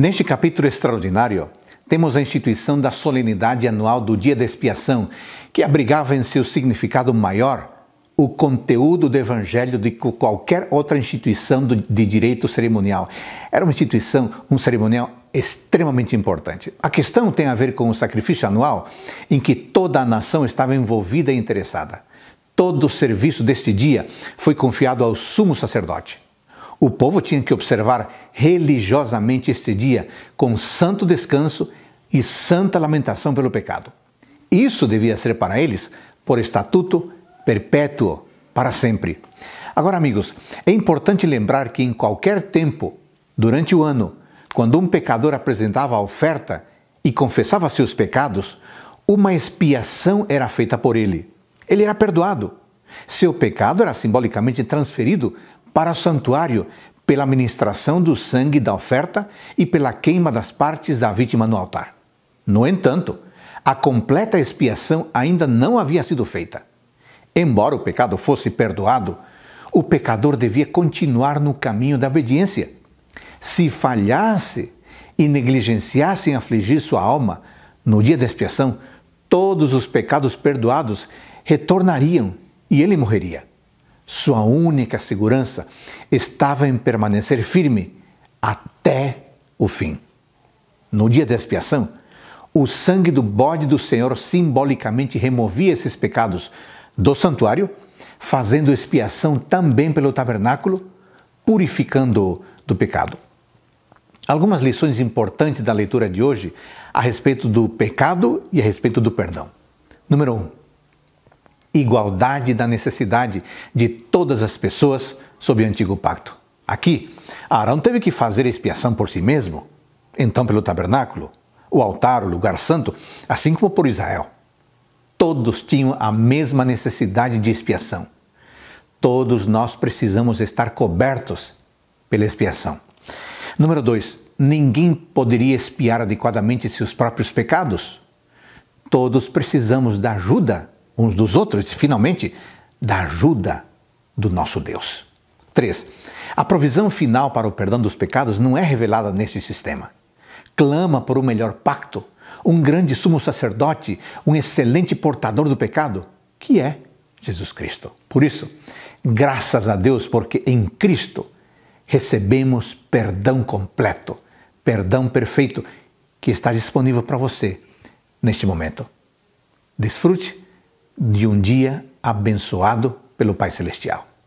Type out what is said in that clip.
Neste capítulo extraordinário, temos a instituição da solenidade anual do Dia da Expiação, que abrigava em seu significado maior o conteúdo do Evangelho de qualquer outra instituição de direito cerimonial. Era uma instituição, um cerimonial extremamente importante. A questão tem a ver com o sacrifício anual, em que toda a nação estava envolvida e interessada. Todo o serviço deste dia foi confiado ao sumo sacerdote. O povo tinha que observar religiosamente este dia, com santo descanso e santa lamentação pelo pecado. Isso devia ser para eles por estatuto perpétuo, para sempre. Agora, amigos, é importante lembrar que em qualquer tempo durante o ano, quando um pecador apresentava a oferta e confessava seus pecados, uma expiação era feita por ele. Ele era perdoado. Seu pecado era simbolicamente transferido para o santuário pela ministração do sangue da oferta e pela queima das partes da vítima no altar. No entanto, a completa expiação ainda não havia sido feita. Embora o pecado fosse perdoado, o pecador devia continuar no caminho da obediência. Se falhasse e negligenciasse em afligir sua alma, no dia da expiação, todos os pecados perdoados retornariam e ele morreria. Sua única segurança estava em permanecer firme até o fim. No dia da expiação, o sangue do bode do Senhor simbolicamente removia esses pecados do santuário, fazendo expiação também pelo tabernáculo, purificando-o do pecado. Algumas lições importantes da leitura de hoje a respeito do pecado e a respeito do perdão. Número 1. Um, igualdade da necessidade de todas as pessoas sob o antigo pacto. Aqui, Arão teve que fazer expiação por si mesmo, então pelo tabernáculo, o altar, o lugar santo, assim como por Israel. Todos tinham a mesma necessidade de expiação. Todos nós precisamos estar cobertos pela expiação. Número 2. Ninguém poderia expiar adequadamente seus próprios pecados. Todos precisamos da ajuda uns dos outros e, finalmente, da ajuda do nosso Deus. 3. A provisão final para o perdão dos pecados não é revelada neste sistema. Clama por um melhor pacto, um grande sumo sacerdote, um excelente portador do pecado, que é Jesus Cristo. Por isso, graças a Deus, porque em Cristo recebemos perdão completo, perdão perfeito, que está disponível para você neste momento. Desfrute de um dia abençoado pelo Pai Celestial.